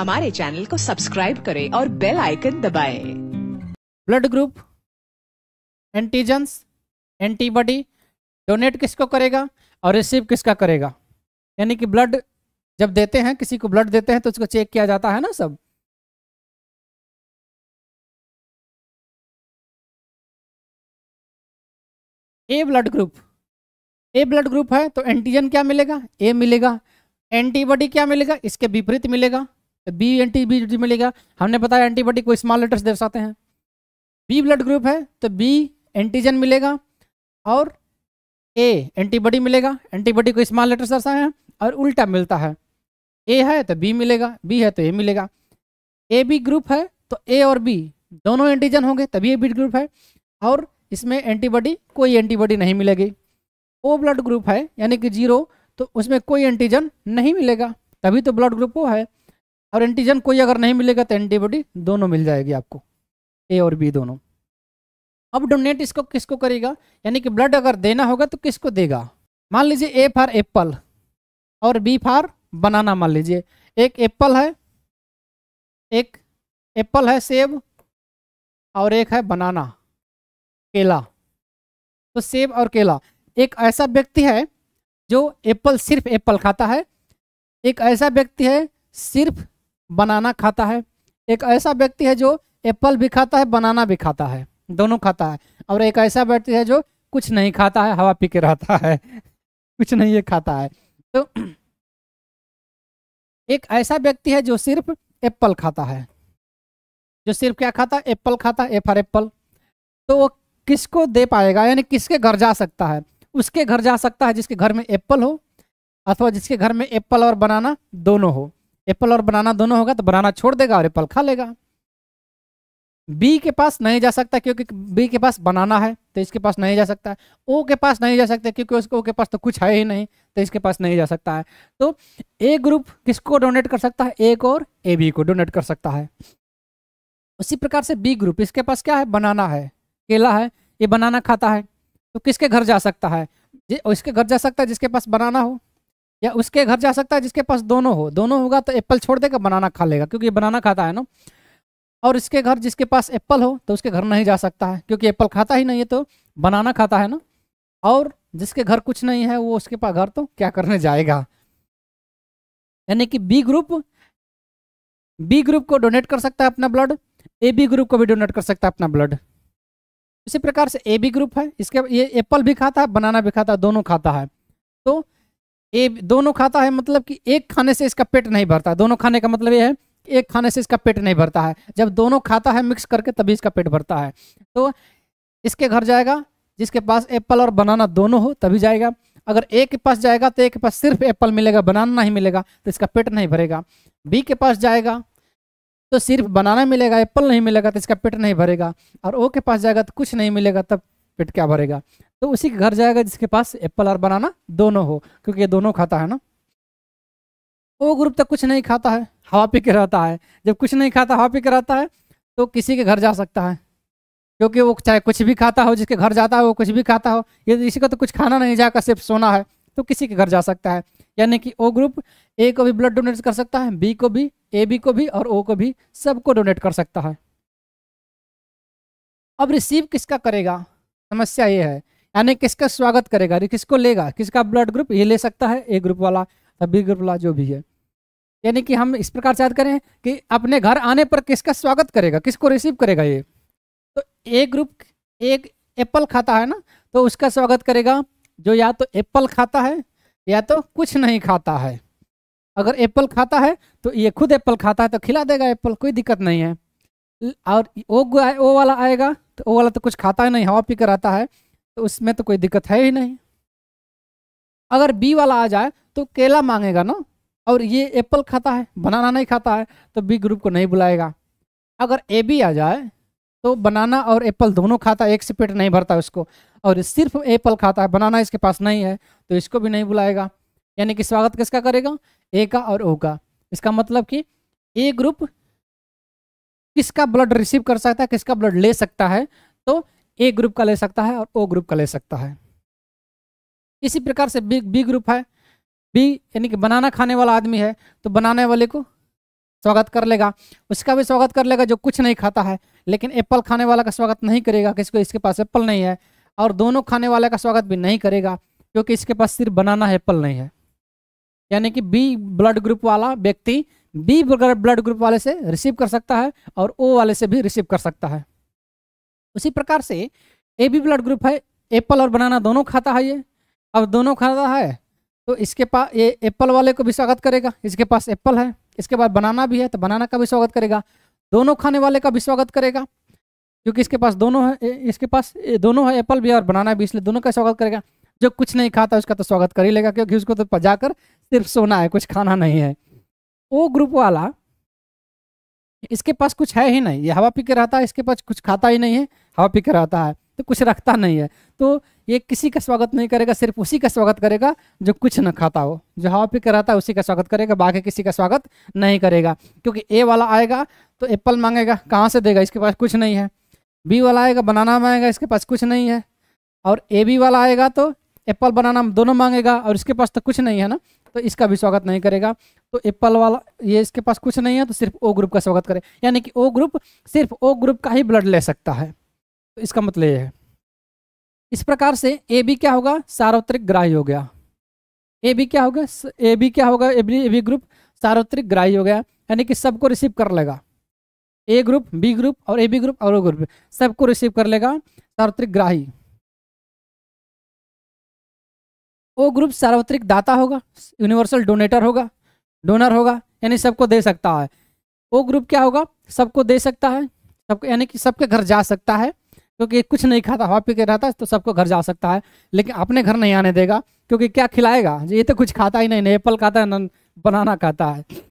हमारे चैनल को सब्सक्राइब करें और बेल आइकन दबाएं। Blood group antigens antibody donate किसको करेगा और रिसीव किसका करेगा यानी कि ब्लड जब देते हैं किसी को ब्लड देते हैं तो उसको चेक किया जाता है ना सब A blood group A blood group है तो एंटीजन क्या मिलेगा ए मिलेगा एंटीबॉडी क्या मिलेगा इसके विपरीत मिलेगा बी एंटी बी मिलेगा हमने बताया एंटीबॉडी को स्मॉल लेटर्स दर्शाते हैं बी ब्लड ग्रुप है तो बी एंटीजन मिलेगा और ए एंटीबॉडी मिलेगा एंटीबॉडी को स्मॉल लेटर्स दर्शाए हैं और उल्टा मिलता है ए है तो बी मिलेगा बी है तो ए मिलेगा ए बी ग्रुप है तो ए और बी दोनों एंटीजन होंगे तभी ए बी ग्रुप है और इसमें एंटीबॉडी कोई एंटीबॉडी नहीं मिलेगी ओ ब्लड ग्रुप है यानी कि जीरो तो उसमें कोई एंटीजन नहीं मिलेगा तभी तो ब्लड ग्रुप वो है और एंटीजन कोई अगर नहीं मिलेगा तो एंटीबॉडी दोनों मिल जाएगी आपको ए और बी दोनों अब डोनेट इसको किसको करेगा यानी कि ब्लड अगर देना होगा तो किसको देगा मान लीजिए ए फॉर एप्पल और बी फॉर बनाना मान लीजिए एक एप्पल है एक एप्पल है सेब और एक है बनाना केला तो सेब और केला एक ऐसा व्यक्ति है जो एप्पल सिर्फ एप्पल खाता है एक ऐसा व्यक्ति है सिर्फ बनाना खाता है एक ऐसा व्यक्ति है जो एप्पल भी खाता है बनाना भी खाता है दोनों खाता है और एक ऐसा व्यक्ति है जो कुछ नहीं खाता है हवा पी के रहता है कुछ नहीं ये खाता है तो एक ऐसा व्यक्ति है जो सिर्फ एप्पल खाता है जो सिर्फ क्या खाता है एप्पल खाता है एफर एप्पल तो वो किसको दे पाएगा यानी किसके घर जा सकता है उसके घर जा सकता है जिसके घर में एप्पल हो अथवा जिसके घर में एप्पल और बनाना दोनों हो एप्पल और बनाना दोनों होगा तो बनाना छोड़ देगा और एप्पल खा लेगा बी के पास नहीं जा सकता क्योंकि बी के पास बनाना है तो इसके पास नहीं जा सकता है ओ के पास नहीं जा सकता क्योंकि उसको ओ के पास तो कुछ है ही नहीं तो इसके पास नहीं जा सकता है तो ए ग्रुप किसको डोनेट कर सकता है ए और ए बी को डोनेट कर सकता है उसी प्रकार से बी ग्रुप इसके पास क्या है बनाना है केला है ये बनाना खाता है तो किसके घर जा सकता है इसके घर जा सकता है जिसके पास बनाना हो या उसके घर जा सकता है जिसके पास दोनों हो दोनों होगा तो एप्पल छोड़ देगा बनाना खा लेगा क्योंकि बनाना खाता है ना और इसके घर जिसके पास एप्पल हो तो उसके घर नहीं जा सकता है क्योंकि एप्पल खाता ही नहीं है तो बनाना खाता है ना और जिसके घर कुछ नहीं है वो उसके पास घर तो क्या करने जाएगा यानी कि बी ग्रुप बी ग्रुप को डोनेट कर सकता है अपना ब्लड ए बी ग्रुप को भी डोनेट कर सकता है अपना ब्लड इसी प्रकार से ए बी ग्रुप है इसके ये एप्पल भी खाता है बनाना भी खाता है दोनों खाता है तो ए दोनों खाता है मतलब कि एक खाने से इसका पेट नहीं भरता दोनों खाने का मतलब ये है कि एक खाने से इसका पेट नहीं भरता है जब दोनों खाता है मिक्स करके तभी इसका पेट भरता है तो इसके घर जाएगा जिसके पास एप्पल और बनाना दोनों हो तभी जाएगा अगर ए के पास जाएगा तो ए के पास सिर्फ एप्पल मिलेगा बनाना नहीं मिलेगा तो इसका पेट नहीं भरेगा बी के पास जाएगा तो सिर्फ बनाना मिलेगा एप्पल नहीं मिलेगा तो इसका पेट नहीं भरेगा और ओ के पास जाएगा तो कुछ नहीं मिलेगा तब पेट क्या भरेगा तो उसी के घर जाएगा जिसके पास एप्पल और बनाना दोनों हो क्योंकि ये दोनों खाता है ना वो ग्रुप तक कुछ नहीं खाता है हवा पी के रहता है जब कुछ नहीं खाता हवा पी के रहता है तो किसी के घर जा सकता है क्योंकि वो चाहे कुछ भी खाता हो जिसके घर जाता है वो कुछ भी खाता हो ये इसी का तो कुछ खाना नहीं जाएगा सिर्फ सोना है तो किसी के घर जा सकता है यानी कि ओ ग्रुप ए को भी ब्लड डोनेट कर सकता है बी को भी ए बी को भी और ओ को भी सबको डोनेट कर सकता है अब रिसीव किसका करेगा समस्या ये है यानी किसका स्वागत करेगा किसको लेगा किसका ब्लड ग्रुप ये ले सकता है ए ग्रुप वाला बी ग्रुप वाला जो भी है यानी कि हम इस प्रकार से याद करें कि अपने घर आने पर किसका स्वागत करेगा किसको रिसीव करेगा ये तो ए ग्रुप एक एप्पल खाता है ना तो उसका स्वागत करेगा जो या तो एप्पल खाता है या तो कुछ नहीं खाता है अगर एप्पल खाता है तो ये खुद एप्पल खाता है तो खिला देगा एप्पल कोई दिक्कत नहीं है और वो ओ वाला आएगा तो ओ वाला तो कुछ खाता ही नहीं हवा पी कर आता है तो उसमें तो कोई दिक्कत है ही नहीं अगर बी वाला आ जाए तो केला मांगेगा ना और ये एप्पल खाता है बनाना नहीं खाता है तो बी ग्रुप को नहीं बुलाएगा अगर ए बी आ जाए तो बनाना और एप्पल दोनों खाता है एक से पेट नहीं भरता उसको और सिर्फ एप्पल खाता है बनाना इसके पास नहीं है तो इसको भी नहीं बुलाएगा यानी कि स्वागत किसका करेगा ए का और ओ का इसका मतलब कि ए ग्रुप किसका ब्लड रिसीव कर सकता है किसका ब्लड ले सकता है तो ए ग्रुप का ले सकता है और ओ ग्रुप का ले सकता है इसी प्रकार से बी बी ग्रुप है बी यानी कि बनाना खाने वाला आदमी है तो बनाने वाले को स्वागत कर लेगा उसका भी स्वागत कर लेगा जो कुछ नहीं खाता है लेकिन एप्पल खाने वाला का स्वागत नहीं करेगा किसको इसके पास एप्पल नहीं है और दोनों खाने वाले का स्वागत भी नहीं करेगा क्योंकि इसके पास सिर्फ बनाना एप्पल नहीं है यानी कि बी ब्लड ग्रुप वाला व्यक्ति बी ब्लड ग्रुप वाले से रिसीव कर सकता है और ओ वाले से भी रिसीव कर सकता है उसी प्रकार से ए बी ब्लड ग्रुप है एप्पल और बनाना दोनों खाता है ये अब दोनों खाता है तो इसके पास ये एप्पल वाले को भी स्वागत करेगा इसके पास एप्पल है इसके बाद बनाना भी है तो बनाना का भी स्वागत करेगा दोनों खाने वाले का भी स्वागत करेगा क्योंकि इसके पास दोनों है इसके पास दोनों है एप्पल भी और बनाना भी इसलिए दोनों का स्वागत करेगा जो कुछ नहीं खाता उसका तो स्वागत कर ही लेगा क्योंकि उसको तो जाकर सिर्फ सोना है कुछ खाना नहीं है वो ग्रुप वाला इसके पास कुछ है ही नहीं ये हवा पी के रहता है इसके पास कुछ खाता ही नहीं है हवा पी के रहता है तो कुछ रखता नहीं है तो ये किसी का स्वागत नहीं करेगा सिर्फ उसी का स्वागत करेगा जो कुछ न खाता हो जो हवा पी के रहता है उसी का स्वागत करेगा बाकी किसी का स्वागत नहीं करेगा क्योंकि ए वाला आएगा तो एप्पल मांगेगा कहाँ से देगा इसके पास कुछ नहीं है बी वाला आएगा बनाना मांगेगा इसके पास कुछ नहीं है और ए बी वाला आएगा तो एप्पल बनाना दोनों मांगेगा और इसके पास तो कुछ नहीं है ना तो इसका भी स्वागत नहीं करेगा तो एप्पल वाला ये इसके पास कुछ नहीं है तो सिर्फ ओ ग्रुप का स्वागत करे यानी कि ओ ग्रुप सिर्फ ओ ग्रुप का ही ब्लड ले सकता है तो इसका मतलब ये है इस प्रकार से ए बी क्या होगा सार्वत्रिक ग्राही हो गया ए बी क्या होगा ए बी क्या होगा A B A B group सार्वत्रिक ग्राही हो गया यानी कि सबको रिसीव कर लेगा ए ग्रुप बी ग्रुप और ए बी ग्रुप और ओ ग्रुप सबको रिसीव कर लेगा सार्वत्रिक ग्राही वो ग्रुप सार्वत्रिक दाता होगा यूनिवर्सल डोनेटर होगा डोनर होगा यानी सबको दे सकता है वो ग्रुप क्या होगा सबको दे सकता है सबको यानी कि सबके घर जा सकता है क्योंकि कुछ नहीं खाता हवा पी के रहता है तो सबको घर जा सकता है लेकिन अपने घर नहीं आने देगा क्योंकि क्या खिलाएगा ये तो कुछ खाता ही नहीं एप्पल खाता है न बनाना खाता है